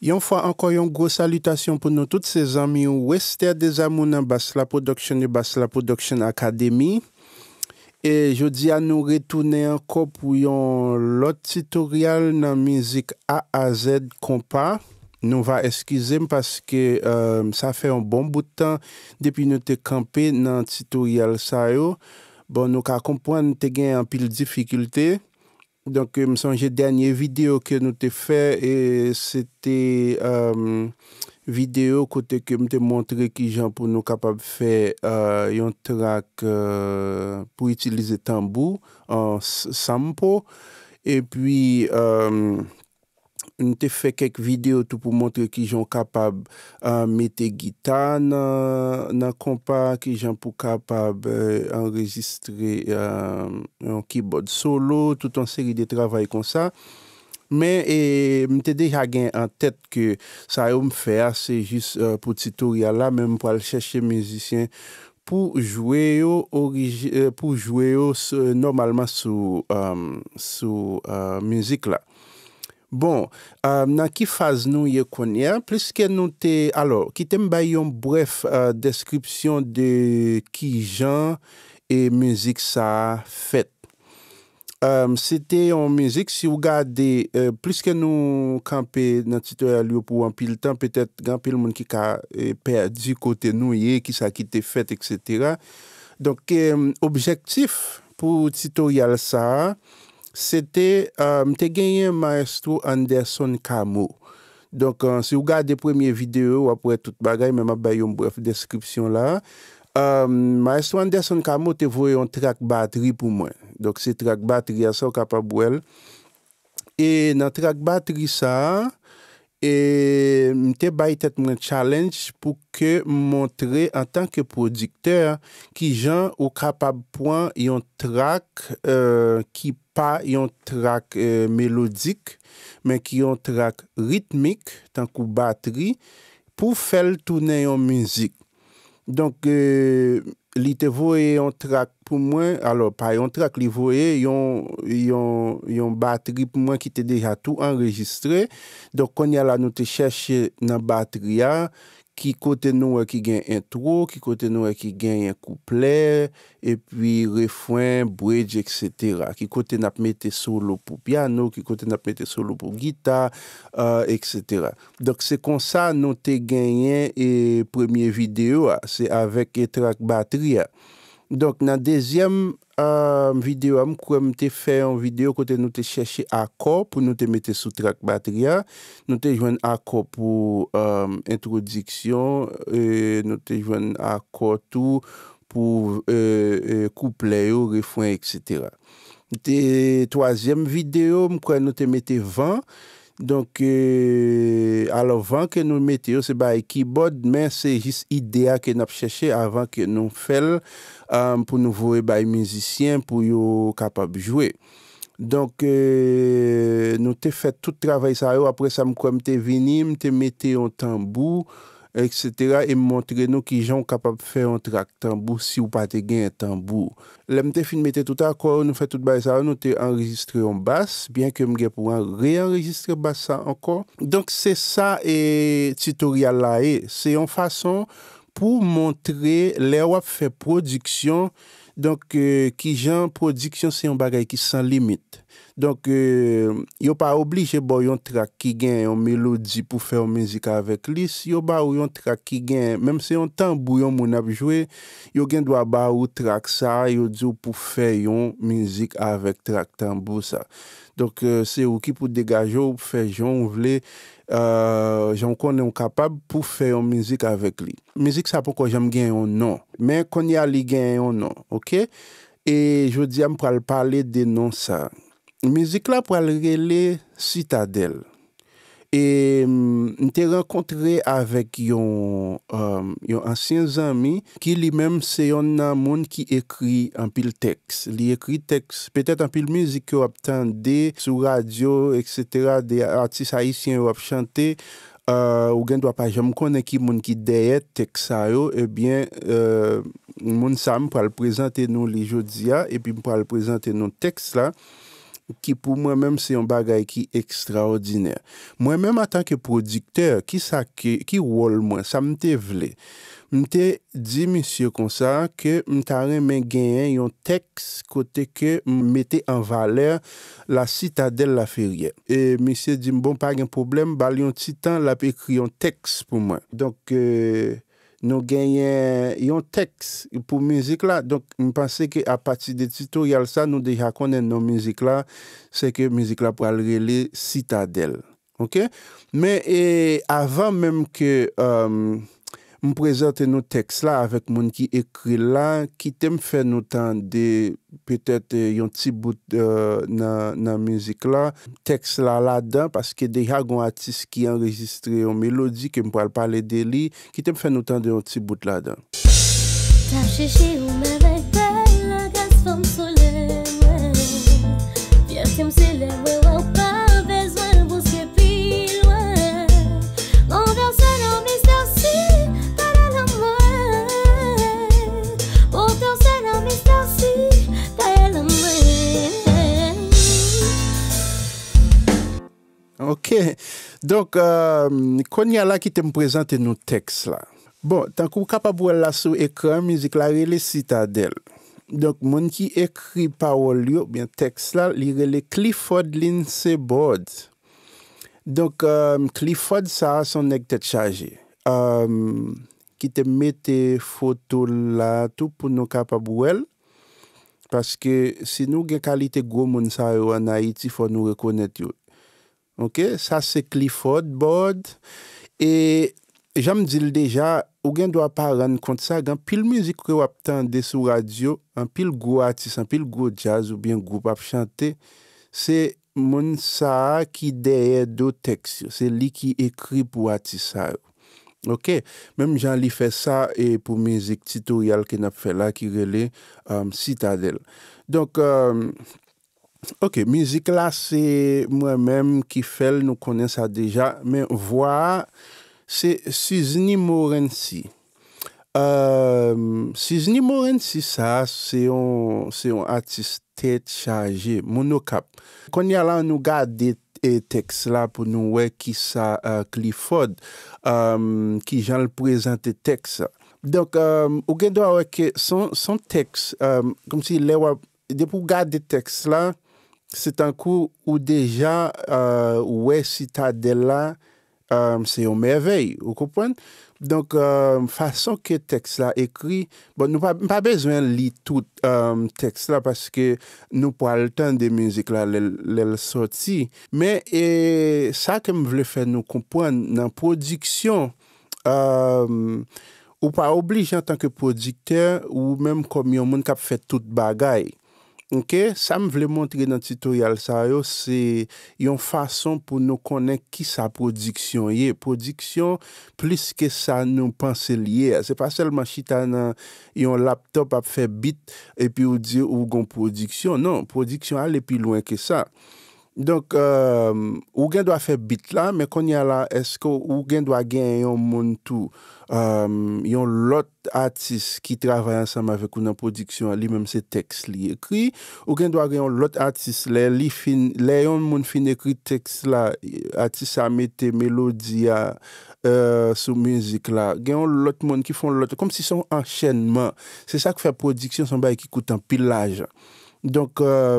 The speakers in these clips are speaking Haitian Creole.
Yon fwa anko yon gros salutation pou nou tout se zami ou wester de zami ou nan Basla Production ou Basla Production Academy. E jodi an nou retoune an kop ou yon lot tutorial nan mizik A-A-Z kompa. Nou va eskize m paske euh, sa fe an bon boutan depi nou te kampe nan tutorial sa yo. Bon nou ka kompwen te gen an pil difikulte. Donc, je me la dernière vidéo que nous avons fait, c'était une euh, vidéo côté que je montré qui gens pour nous capables faire euh, un track euh, pour utiliser tambour en sampo. Et puis, m te fe kek videyo tout pou montre ki jan kapab euh, mete gita nan kompa, ki jan pou kapab euh, enregistre yon euh, kibod solo, tout an seri de travay kon sa. Men, e, m te deja gen an tet ke sa yo m fe ase jis pou tutorial la, men m pou al cheshe mizisyen pou jwe yo normalman sou mizik la. Bon, euh, nan ki faz nou ye konye, plis ke nou te... Alors, ki tem bay yon bref euh, deskripsyon de ki jan e müzik sa fèt. Euh, se te yon müzik, si ou gade, plis ke nou kanpe nan tutorial yo pou anpil tan, petèt kanpe yon moun ki ka e, perdi kote nou ye, ki sa ki te fèt, etc. Donk, objektif pou tutorial sa... Sete, euh, mte genyen maestro Anderson Kamo. Donk euh, se ou gade premye videyo, apre tout bagay, men ma bayon bref deskripsyon la. Euh, maestro Anderson Kamo te voyon trak bateri pou mwen. Donk se trak bateri a sa w ka pa bwel. E nan trak bateri sa... E mte bay tet mwen challenge pou ke montre an tanke produkteur ki jan ou kapab pouan yon trak e, ki pa yon trak e, melodik men ki yon trak ritmik tanke ou bateri pou fel toune yon müzik. Donk e... li te voye yon trak pou mwen alor pa yon trak li voye yon batri pou mwen ki te deja tou enregistre dok kon yala nou te cheshe nan batria Ki kote nou a e ki gen intro, ki kote nou a e ki gen kouple, e pi refwen, bridge, etc. Ki kote nou a ki gen solo pou piano, ki kote nou a ki gen solo pou gita, euh, etc. Dok se konsa nou te genyen e premye video a, se avek e trak bateri a. Donk nan dezyem um, videyo mkwen mte fè an videyo kote nou te chèche akor pou nou te mette sou trak batria. Nou te jwen akor pou um, introdiksyon, e nou te jwen akor tou pou e, e, koupleyo, refwen, etc. Mte toazyem videyo mkwen nou te mette vant. Donk alo van ke nou mete yo se ba ekibod men se jis idea ke nap cheshe avan ke nou fel pou nou vowe ba mizisyen pou yo kapab jwe. Donk nou te fet tout travay sa yo apre sa mkwem te vinim te mete yo tambou. et montre nou ki jan w kapap fè an trak tambou si w patè gen an tambou. Lem te finmete tout akor, nou fè tout basa an, nou te enregistre an bas, byen ke mge pou an re-enregistre basa ankor. Donk se sa e tutorial la e, se yon fason pou montre le wap fè prodiksyon Donk ki euh, jan prodiksyon se yon bagay ki san limit. Donk euh, yo pa oblije bo yon trak ki gen yon melodi pou fe yon mizik avek lis. Yo ba ou yon trak ki gen, menm se yon tambou yon moun ap jwe, yo gen dwa ba ou trak sa, yo di ou pou fe yon mizik avek trak tambou sa. Donk euh, se ou ki pou degajo ou pou fè joun ou vle, joun kon nou kapab pou fè yon mizik avek li. Mizik sa pou kon jom gen yon nan, men kon ya li gen yon nan, ok? E joudi am pou al pale de nan sa. Mizik la pou al gele Citadel. E mm, nte renkontre avek um, yon ansyen zami ki li menm se yon nan moun ki ekri anpil teks. Li ekri teks, petet anpil mizik yo ap tende, sou radyo, et cetera, de artis haisyen yo ap chante, uh, ou gen dwa pajam konen ki moun ki deye teks a yo, ebyen eh uh, moun sa m pou al prezante nou li jodia, e pi m pou al prezante nou teks la. Ki pou mwen menm se yon bagay ki ekstraordinèr. Mwen menm atan ke prodikteur, ki sa ke, ki wol mwen, sa mte vle. Mte di monsye konsa ke mtaren men genyen yon teks kote ke mwete an vale la citadel la ferye. E monsye di mbon pag yon problem, bal yon titan la pekri yon teks pou mwen. Donk e... Euh, Nou genyen yon teks pou mizik la. Donk mi panse ke apati de tito yal sa, nou deja konen nou mizik la. Se ke mizik la pou al rele Citadel. Ok? Men e, avan menm ke... Euh, m prezante nou teks la avèk moun ki ekri la, ki tem fè nou tan de pètète eh, yon ti bout eh, nan müzik la, teks la la dan, paske de ya goun atis ki enregistre yon melodi, ki m pral pale de li, ki tem fè nou tan de yon ti bout la dan. TAN CHE CHE YOU Donk, konya euh, la ki tem prezante nou teks la. Bon, tankou kapabouel la sou ekran, mizik la rele sitadel. Donk, moun ki ekri pa ou liyo, mien teks la, li rele Clifford Lince Bode. Donk, euh, Clifford sa son ekte chaje. Ki euh, tem mete foto la tou pou nou kapabouel. Paske, si nou gen kalite gwo moun sa yo anayiti, fo nou rekonet yon. Ok, sa se klifot bod. E jan me dil deja, ou gen dwa pa ran kont sa, gen pil muzik ke wap tan de sou radio, an pil gwo atis, an pil gwo jazz ou bien gwo pap chante, se moun sa ki deye do teksyo. Se li ki ekri pou atis sa. Ok, menm jan li fe sa, e pou muzik titoryal ke nap fe la ki rele sitadel. Um, Donk... Um, Ok, mizik la, se mwen menm ki fel nou konen sa deja, men vwa, se Suzni Morensi. Ehm, Suzni Morensi sa, se yon artiste charje, monokap. Kon yalan nou gade e teks la pou nou wek ki sa euh, Clifford, ehm, ki jan l prezante teks. Dok, ehm, ou gen do a weke, son teks, kom si lè wap, de pou gade teks la, se tan kou ou deja Ouè Citadella se yon merveil, ou koupon? Donk fason ke tekst la ekri, bon nou pa bezwen li tout tekst la paske nou po al ton de müzik la lèl soti. Men e sa kem vle fè nou koupon nan prodiksyon ou pa oblijan tanke prodikter ou menm kom yon moun kap fè tout bagay. Ok, sa m vle montre nan titoyal sa yo, se yon fason pou nou konen ki sa prodiksyon ye. Prodiksyon, plis ke sa nou panse liye. Se pa selman chita nan yon laptop ap fe bit, e pi ou di ou gon prodiksyon. Non, prodiksyon ale pi loin ke sa. Donk, euh, ou gen do a fe bit la, me kon ya la, esko ou gen do a gen yon moun tou? Euh, yon lot artist ki travay ansam avek ou nan prodiksyon li menm se tekst li ekri ou gen doa gen yon lot artist le yon moun fin ekri tekst la artist sa mette melodiya euh, sou müzik la gen yon lot moun ki fon lot kom si son anchenman se sa ki fè prodiksyon san bay ki koutan pilaj donk euh,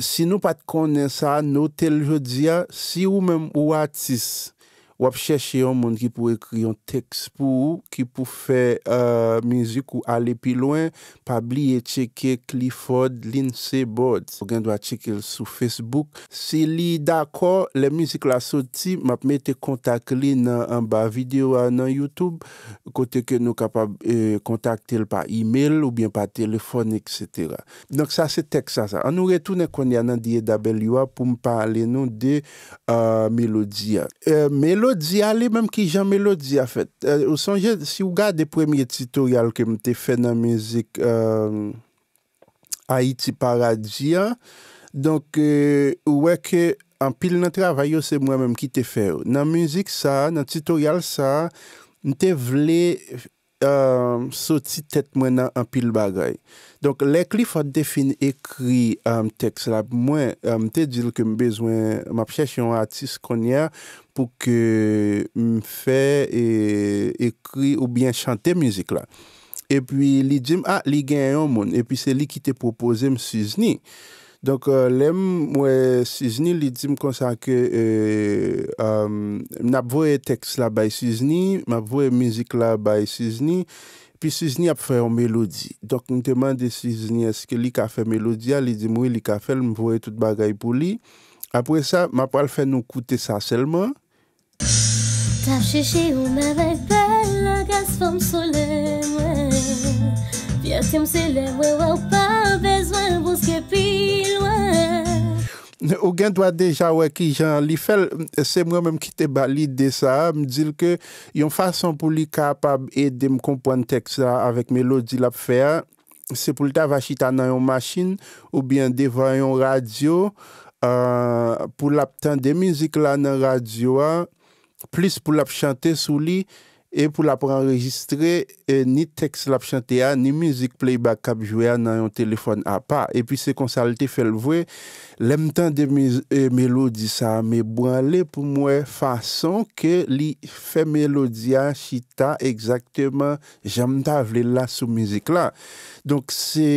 si nou pat konen sa nou tel yo diya si ou menm ou artist wap chèche yon moun ki pou ekri yon tekst pou ou, ki pou fè euh, mizik ou ale pi loin, pa bli ye tchèke Clifford Lince Bode. O gen dwa tchèke l sou Facebook. Se li dakò, le mizik la soti, map mè te kontak li nan anba video anan YouTube, kote ke nou kapab euh, kontak tel pa e-mail, ou bien pa telefon, etc. Nonk sa se tek sa sa. An nou re tou ne kwenye anan diye dabel ywa pou m pa ale nou de Melodia. Euh, Melodia. di alè, mèm ki janmè lò di a fèt. Ou euh, sanje, si ou gade premier titoyal ke m te fè nan mènsik Haiti Paradia, donk, ou wè ke an pil nan travayò, se mwè mèm ki te fè. Nan mènsik sa, nan titoyal sa, m te vlè... Euh, soti tet mwen nan an pil bagay Donk lek li fwa defin ekri euh, An tekst la Mwen euh, te dil ke m bezwen M apcheche yon artist konya Pou ke m fe Ekri ou bien chante Muzik la E pi li dim a ah, li gen yon moun E pi se li ki te propose m suzni Donk euh, lem mwè Sizni li di m konsake euh, m nap vwe tekst la bay Sizni, m nap vwe mizik la bay Sizni, pi Sizni ap fwe yon melodi. Donk nou temande Sizni eske li ka fwe melodi a, li di m wè li ka fwe, m vwe tout bagay pou li. Apre sa, m ap wale fwe nou koute sa selman. Pya si mse lem we waw pa bezwen pou se pi lwen. Ogen dwa deja wè ki jan li fel, se mwen mèm ki te balide sa, mdil ke yon fason pou li kapab e de m kompwen tek sa avèk melodi la pfea, se pou lita vachita nan yon machin ou bien deva yon radyo, euh, pou lap ten de mizik la nan radyo, plis pou lap chante sou li, E pou la pou anregistre, e ni teks lap chante a, ni mizik play bak kap jwe a nan yon telefon a pa. E pi se konsalite fel vwe, lem tan de e melodi sa me brale pou mwen fason ke li fe melodi a chita ekzakteman jam ta vle la sou mizik la. Donk se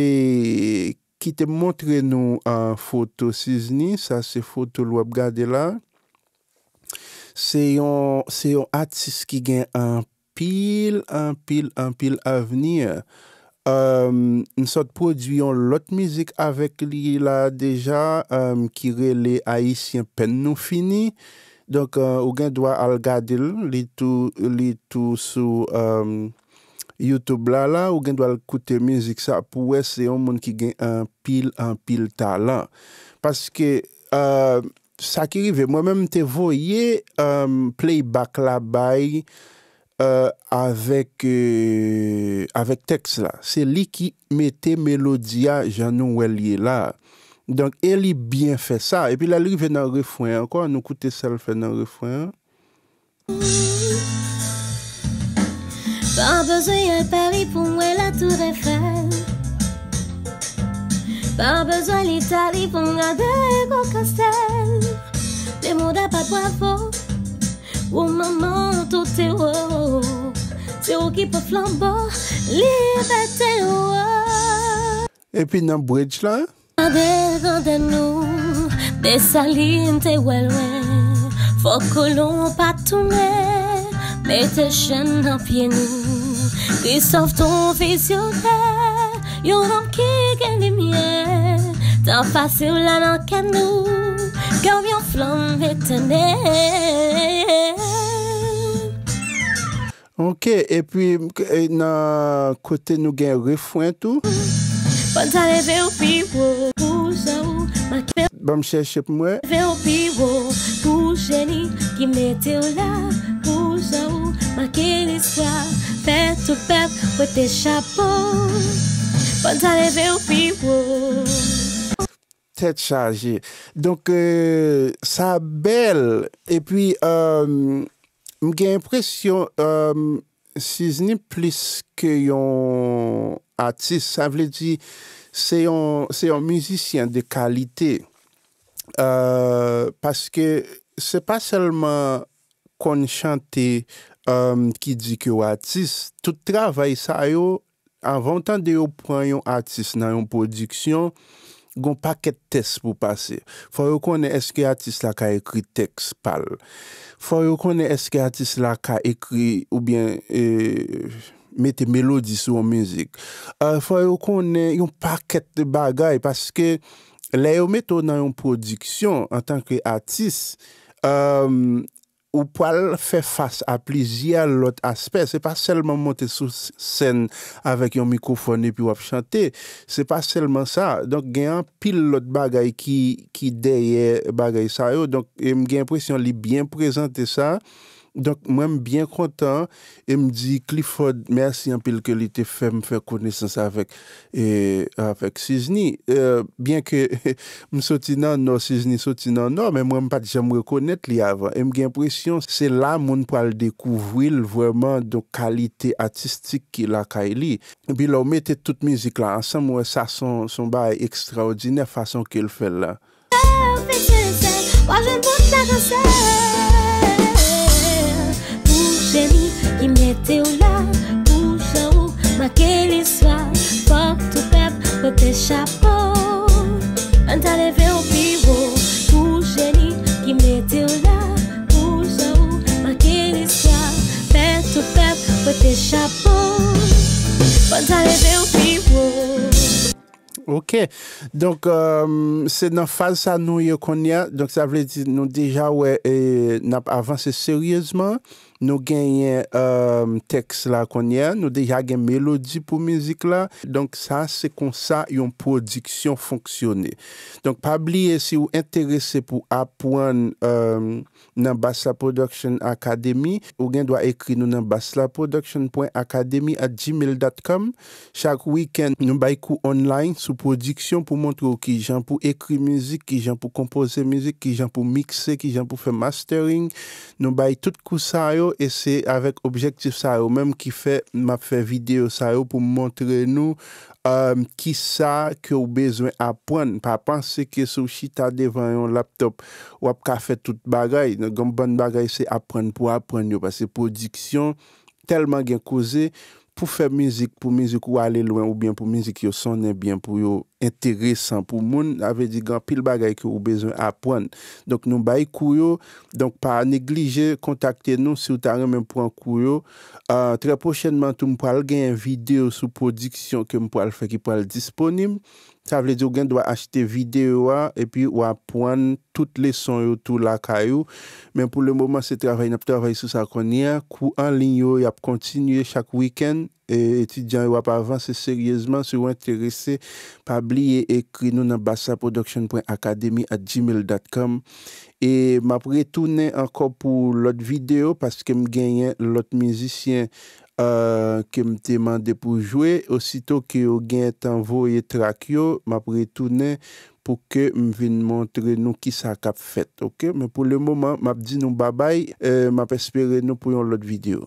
ki te montre nou an foto sizni, sa se foto lwab gade la. Se yon atis ki gen an pil, an pil, an pil avenir. Un sot produyon lot mizik avek li la deja, ki rele a isi an pen nou fini. Donk ou gen dwa al gade li tou sou YouTube la la, ou gen dwa al koute mizik sa pou wè se yon moun ki gen an pil, an pil talan. Paske... ça qui arrive, moi-même, tu voyé euh, playback là-bas euh, avec, euh, avec texte là. C'est lui qui mettait Mélodia Jean-Noël là. Donc, elle a bien fait ça. Et puis là, il vient dans le refrain encore. Nous écoutons ça, elle fait dans le refrain. Pas besoin de Paris pour moi, la tour est faite. Pas besoin d'Italie pour moi, bravo. Oh maman, tout est haut. C'est au qui peut flambeau. Liberté, oh. oh. Et puis dans bridge là. Devant nous, des salines, t'es ouais, Faut que l'on pas tourner. Mets tes chaînes en pied nous. sauve ton visionnaire. Y'aura qui gagne les miens. T'en passes là dans le canon. Gav yon flom ve tene Ok, e pi nan kote nou gen refwen tou Pons aleve ou piwou Pou sa ou maken l'espoir Pons aleve ou piwou Pou jeni ki mete ou la Pou sa ou maken l'espoir Fè tou fèp wè te chapou Pons aleve ou piwou tet chaje. Donk sa euh, bel epwi euh, m gen impresyon euh, si zni plis ke yon artist sa vle di se yon se yon mizisyen de kalite paske se pa selman kon chante ki di ke yon artist tout travay sa yo an vantan de yo pran yon artist nan yon prodiksyon Gon paket tes pou pase. Foye ou konen eske atis la ka ekri teks pal. Foye ou konen eske atis la ka ekri ou bien e, mette melodis ou mizik. Foye ou konen yon paket bagay. Paske la yo mette ou nan yon prodiksyon an tanke atis... Ou pou al fè fass a plizia lout aspe, se pa selman monte sou sen avèk yon mikofone pi wap chante, se pa selman sa. Donk gen an pil lout bagay ki deye bagay sa yo, donk gen presyon li bien prezante sa. Donk mwen m byen kontan E m di Clifford Mersi anpil ke li te fèm fè kounesans Avèk e, Avèk Sizni e, Bien ke m soti nan nan Sizni soti nan nan Mwen m pati jèm m rekonèt li avèk E m gen presyon se la moun pou al dekouvwil Vwèman do kalite atistik ki la ka e li Bi lò mète tout mizik la Ansem m wè sa son Son ba ekstraodine fason ke l fèl la Mwen m byen kontan Pou geni ki m lete ou la, pou je ou, ma ke li swa, Pou tou pep, pou te chapo, pou te leve ou piwo. Pou geni ki m lete ou la, pou je ou, ma ke li swa, Pou tou pep, pou te chapo, pou te leve ou piwo. Ok, donc euh, c'est dans la phase à nous, donc ça veut dire déjà où on a avancé sérieusement, nou genye euh, teks la konye, nou de yagen melodi pou mizik la, donk sa se kon sa yon prodiksyon fonksyonne. Donk pabliye si ou enterese pou apwen euh, nan Basla Production Academy, ou gen doa ekri nou nan baslaproduction.academy at gmail.com. Chak wiken nou bay kou online sou prodiksyon pou montre ou ki jan pou ekri mizik, ki jan pou kompoze mizik, ki jan pou mikse, ki jan pou fe mastering. Nou bay tout kou sa yo, E se avèk objektif sa yo, mèm ki fè, m'a fè video sa yo pou mwontre nou ki sa ki ou bezwen apwen, pa panse ki sou chi ta devan yon laptop wap ka fè tout bagay, gom ban bagay se apwen pou apwen yo, pa se prodiksyon telman gen kouze. pou fè mizik, pou mizik ou ale lwen ou byen pou mizik yo sonen byen pou yo enteresan pou moun, avè di gran pil bagay ki ou bezon apwen. Donk nou bay kou yo, donk pa neglije kontakte nou si ou ta remen pou an kou yo. Trè pochenman tou m pou al gen yon video sou prodiksyon ke m pou al fè ki pou al disponim. Ça veut dire qu'on doit acheter vidéo et puis on prendre toutes les sons et tout la caillou. Mais pour le moment, c'est travail, on sur ça en ligne, vous a continué chaque week-end. Et étudiants, vous pas avancer sérieusement êtes intéressé. Pas oublier écrire nous dans bassaproduction.academy.gmail.com. Et vais retourner encore pour l'autre vidéo parce que me gagne l'autre musicien Euh, ke m te mande pou jwe osito ke yo gen tan vo ye trak yo, ma pre toune pou ke m ven montre nou ki sa kap fet. Ok? Men pou le mouman, ma p di nou babay euh, ma p espere nou pou yon lot videyo.